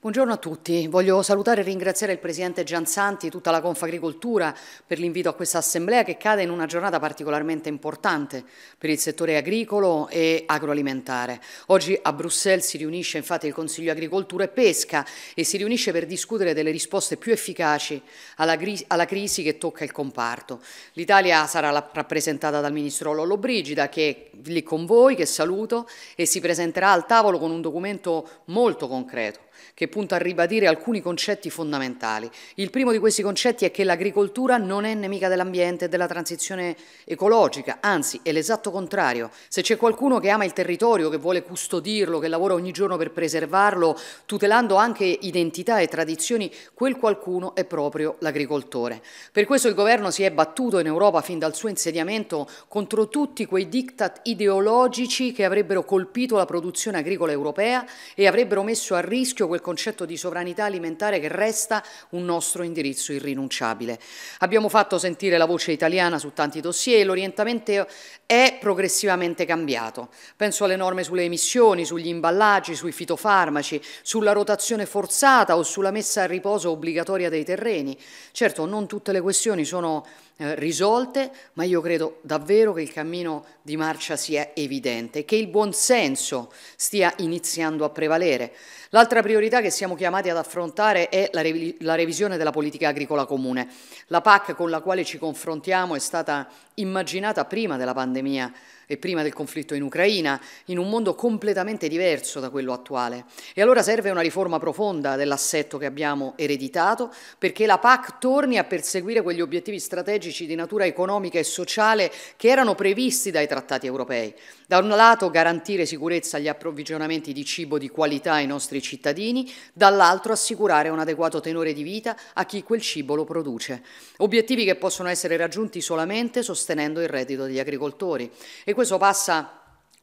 Buongiorno a tutti, voglio salutare e ringraziare il Presidente Gianzanti e tutta la Confagricoltura per l'invito a questa assemblea che cade in una giornata particolarmente importante per il settore agricolo e agroalimentare. Oggi a Bruxelles si riunisce infatti il Consiglio Agricoltura e Pesca e si riunisce per discutere delle risposte più efficaci alla, alla crisi che tocca il comparto. L'Italia sarà rappresentata dal Ministro Lollo Brigida che è lì con voi, che saluto, e si presenterà al tavolo con un documento molto concreto che punta a ribadire alcuni concetti fondamentali. Il primo di questi concetti è che l'agricoltura non è nemica dell'ambiente e della transizione ecologica, anzi è l'esatto contrario. Se c'è qualcuno che ama il territorio, che vuole custodirlo, che lavora ogni giorno per preservarlo, tutelando anche identità e tradizioni, quel qualcuno è proprio l'agricoltore. Per questo il governo si è battuto in Europa fin dal suo insediamento contro tutti quei diktat ideologici che avrebbero colpito la produzione agricola europea e avrebbero messo a rischio quel concetto di sovranità alimentare che resta un nostro indirizzo irrinunciabile. Abbiamo fatto sentire la voce italiana su tanti dossier e l'orientamento è progressivamente cambiato. Penso alle norme sulle emissioni, sugli imballaggi, sui fitofarmaci, sulla rotazione forzata o sulla messa a riposo obbligatoria dei terreni. Certo, non tutte le questioni sono eh, risolte, ma io credo davvero che il cammino di marcia sia evidente, che il buonsenso stia iniziando a prevalere. L'altra priorità priorità che siamo chiamati ad affrontare è la, revi la, revisione della politica agricola comune. La PAC con la quale ci confrontiamo è stata immaginata prima della pandemia e prima del conflitto in Ucraina, in un mondo completamente diverso da quello attuale. E allora serve una riforma profonda dell'assetto che abbiamo ereditato perché la PAC torni a perseguire quegli obiettivi strategici di natura economica e sociale che erano previsti dai trattati europei. Da un lato garantire sicurezza agli approvvigionamenti di cibo di qualità ai nostri cittadini, cittadini, dall'altro assicurare un adeguato tenore di vita a chi quel cibo lo produce. Obiettivi che possono essere raggiunti solamente sostenendo il reddito degli agricoltori e questo passa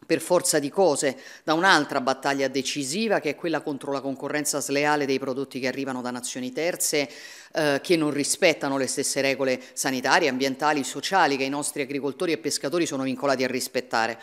per forza di cose da un'altra battaglia decisiva che è quella contro la concorrenza sleale dei prodotti che arrivano da nazioni terze eh, che non rispettano le stesse regole sanitarie, ambientali, sociali che i nostri agricoltori e pescatori sono vincolati a rispettare.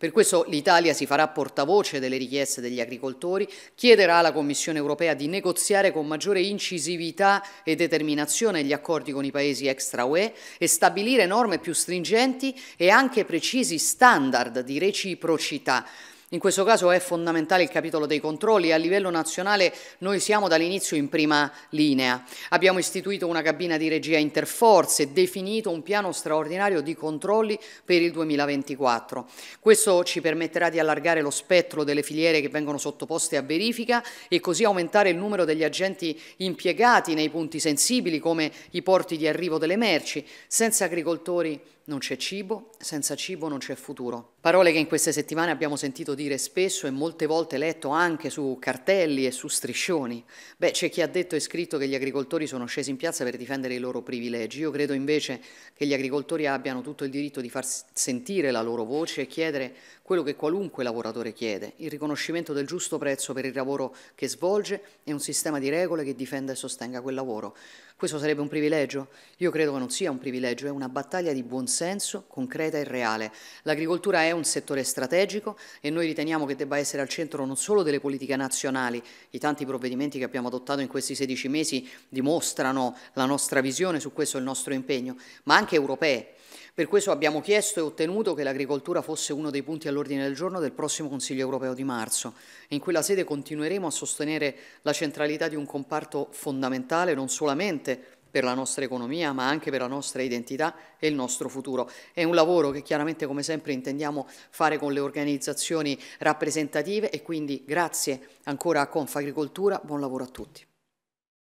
Per questo l'Italia si farà portavoce delle richieste degli agricoltori, chiederà alla Commissione europea di negoziare con maggiore incisività e determinazione gli accordi con i paesi extra UE e stabilire norme più stringenti e anche precisi standard di reciprocità in questo caso è fondamentale il capitolo dei controlli. A livello nazionale noi siamo dall'inizio in prima linea. Abbiamo istituito una cabina di regia interforze, definito un piano straordinario di controlli per il 2024. Questo ci permetterà di allargare lo spettro delle filiere che vengono sottoposte a verifica e così aumentare il numero degli agenti impiegati nei punti sensibili come i porti di arrivo delle merci, senza agricoltori non c'è cibo, senza cibo non c'è futuro. Parole che in queste settimane abbiamo sentito dire spesso e molte volte letto anche su cartelli e su striscioni. Beh, c'è chi ha detto e scritto che gli agricoltori sono scesi in piazza per difendere i loro privilegi. Io credo invece che gli agricoltori abbiano tutto il diritto di far sentire la loro voce e chiedere quello che qualunque lavoratore chiede, il riconoscimento del giusto prezzo per il lavoro che svolge e un sistema di regole che difenda e sostenga quel lavoro. Questo sarebbe un privilegio? Io credo che non sia un privilegio, è una battaglia di buonsenso, concreta e reale. L'agricoltura è un settore strategico e noi riteniamo che debba essere al centro non solo delle politiche nazionali, i tanti provvedimenti che abbiamo adottato in questi 16 mesi dimostrano la nostra visione, su questo e il nostro impegno, ma anche europee per questo abbiamo chiesto e ottenuto che l'agricoltura fosse uno dei punti all'ordine del giorno del prossimo Consiglio europeo di marzo. In quella sede continueremo a sostenere la centralità di un comparto fondamentale non solamente per la nostra economia ma anche per la nostra identità e il nostro futuro. È un lavoro che chiaramente come sempre intendiamo fare con le organizzazioni rappresentative e quindi grazie ancora a Confagricoltura, buon lavoro a tutti.